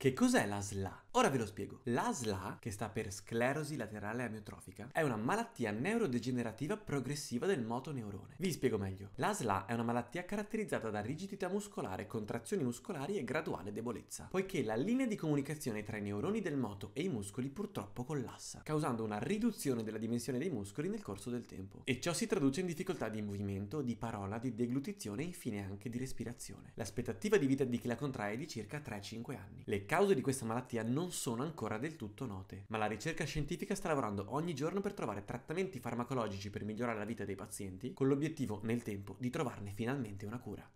Che cos'è la SLA? Ora ve lo spiego. La SLA, che sta per sclerosi laterale amiotrofica, è una malattia neurodegenerativa progressiva del motoneurone. Vi spiego meglio. La SLA è una malattia caratterizzata da rigidità muscolare, contrazioni muscolari e graduale debolezza, poiché la linea di comunicazione tra i neuroni del moto e i muscoli purtroppo collassa, causando una riduzione della dimensione dei muscoli nel corso del tempo. E ciò si traduce in difficoltà di movimento, di parola, di deglutizione e infine anche di respirazione. L'aspettativa di vita di chi la contrae è di circa 3-5 anni. Le cause di questa malattia non non sono ancora del tutto note. Ma la ricerca scientifica sta lavorando ogni giorno per trovare trattamenti farmacologici per migliorare la vita dei pazienti, con l'obiettivo nel tempo di trovarne finalmente una cura.